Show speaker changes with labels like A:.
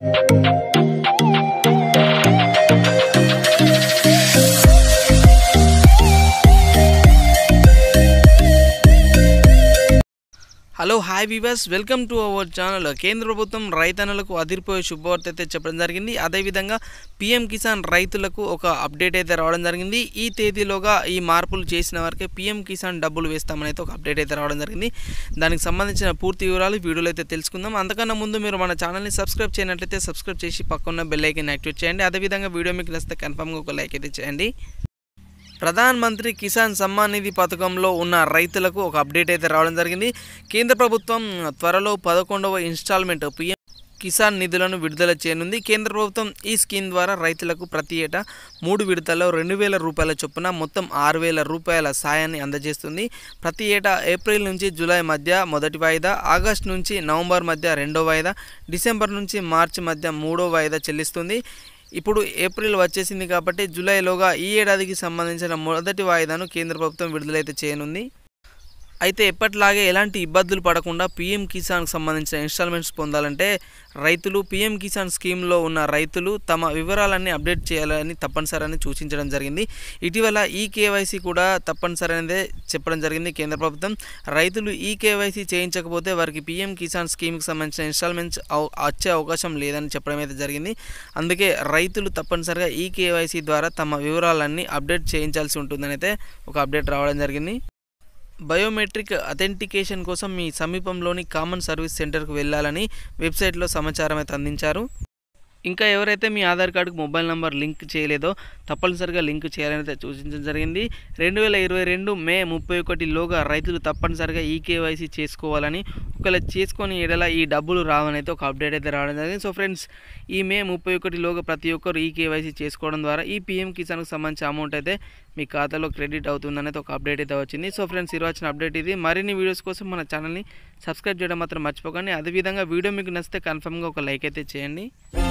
A: you. Hello hi వివాస్ welcome to our channel కేంద్ర ప్రభుత్వం రైతన్నలకు అదిరిపోయే శుభవార్త అయితే చెప్పడం జరిగింది అదేవిధంగా పీఎం కిసాన్ రైతులకు ఒక అప్డేట్ అయితే రావడం జరిగింది ఈ తేదీలోగా ఈ మార్పులు చేసిన వారికి పిఎం కిసాన్ డబ్బులు వేస్తామని ఒక అప్డేట్ అయితే రావడం జరిగింది దానికి సంబంధించిన పూర్తి వివరాలు వీడియోలో అయితే తెలుసుకుందాం అంతకన్నా ముందు మీరు మన ఛానల్ని సబ్స్క్రైబ్ చేయనట్లయితే సబ్స్క్రైబ్ చేసి పక్కన బెల్ ఐకన్ యాక్టివేట్ చేయండి అదేవిధంగా వీడియో మీకు నచ్చితే కన్ఫామ్గా ఒక లైక్ అయితే చేయండి ప్రధాన్ మంత్రి కిసాన్ సమ్మాన్ నిధి పథకంలో ఉన్న రైతులకు ఒక అప్డేట్ అయితే రావడం జరిగింది కేంద్ర ప్రభుత్వం త్వరలో పదకొండవ ఇన్స్టాల్మెంట్ పిఎం కిసాన్ నిధులను విడుదల చేయనుంది కేంద్ర ప్రభుత్వం ఈ స్కీమ్ ద్వారా రైతులకు ప్రతి ఏటా మూడు విడతల్లో రెండు వేల రూపాయల చొప్పున మొత్తం ఆరు వేల రూపాయల సాయాన్ని అందజేస్తుంది ప్రతి ఏటా ఏప్రిల్ నుంచి జూలై మధ్య మొదటి వాయిదా ఆగస్టు నుంచి నవంబర్ మధ్య రెండో వాయిదా డిసెంబర్ నుంచి మార్చి మధ్య మూడో వాయిదా చెల్లిస్తుంది ఇప్పుడు ఏప్రిల్ వచ్చేసింది కాబట్టి జూలైలోగా ఈ ఏడాదికి సంబంధించిన మొదటి వాయిదాను కేంద్ర ప్రభుత్వం విడుదలైతే చేయనుంది అయితే ఎప్పటిలాగే ఎలాంటి ఇబ్బందులు పడకుండా పీఎం కిసాన్కి సంబంధించిన ఇన్స్టాల్మెంట్స్ పొందాలంటే రైతులు పీఎం కిసాన్ స్కీమ్లో ఉన్న రైతులు తమ వివరాలన్నీ అప్డేట్ చేయాలని అని సూచించడం జరిగింది ఇటీవల ఈ కేవైసీ కూడా తప్పనిసరి అనేది చెప్పడం జరిగింది కేంద్ర ప్రభుత్వం రైతులు ఈ కేవైసీ చేయించకపోతే వారికి పీఎం కిసాన్ స్కీమ్కి సంబంధించిన ఇన్స్టాల్మెంట్స్ వచ్చే అవకాశం లేదని చెప్పడం అయితే జరిగింది అందుకే రైతులు తప్పనిసరిగా ఈ కేవైసీ ద్వారా తమ వివరాలన్నీ అప్డేట్ చేయించాల్సి ఉంటుందని అయితే ఒక అప్డేట్ రావడం జరిగింది బయోమెట్రిక్ అథెంటికేషన్ కోసం మీ సమీపంలోని కామన్ సర్వీస్ సెంటర్కు వెళ్ళాలని వెబ్సైట్లో సమాచారం అయితే అందించారు ఇంకా ఎవరైతే మీ ఆధార్ కార్డుకు మొబైల్ నెంబర్ లింక్ చేయలేదో తప్పనిసరిగా లింక్ చేయాలని అయితే సూచించడం జరిగింది రెండు వేల ఇరవై రెండు మే ముప్పై ఒకటిలోగా రైతులు తప్పనిసరిగా ఈకేవైసీ చేసుకోవాలని ఒకవేళ చేసుకొని ఎడల ఈ డబ్బులు రావనైతే ఒక అప్డేట్ అయితే రావడం జరిగింది సో ఫ్రెండ్స్ ఈ మే ముప్పై ఒకటిలోగా ప్రతి ఒక్కరు ఈకేవైసీ చేసుకోవడం ద్వారా ఈ పీఎం కిసాన్కు సంబంధించిన అమౌంట్ అయితే మీ ఖాతాలో క్రెడిట్ అవుతుందనేది ఒక అప్డేట్ అయితే వచ్చింది సో ఫ్రెండ్స్ ఈరోజు వచ్చిన అప్డేట్ ఇది మరిన్ని వీడియోస్ కోసం మన ఛానల్ని సబ్స్క్రైబ్ చేయడం మాత్రం మర్చిపోకండి అదేవిధంగా వీడియో మీకు నచ్చితే కన్ఫర్మ్గా ఒక లైక్ అయితే చేయండి